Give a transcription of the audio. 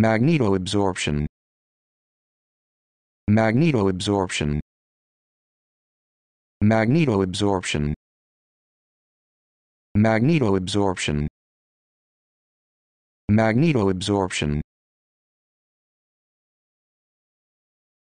Magnetoabsorption. Magnetoabsorption. Magnetoabsorption. Magnetoabsorption. Magnetoabsorption.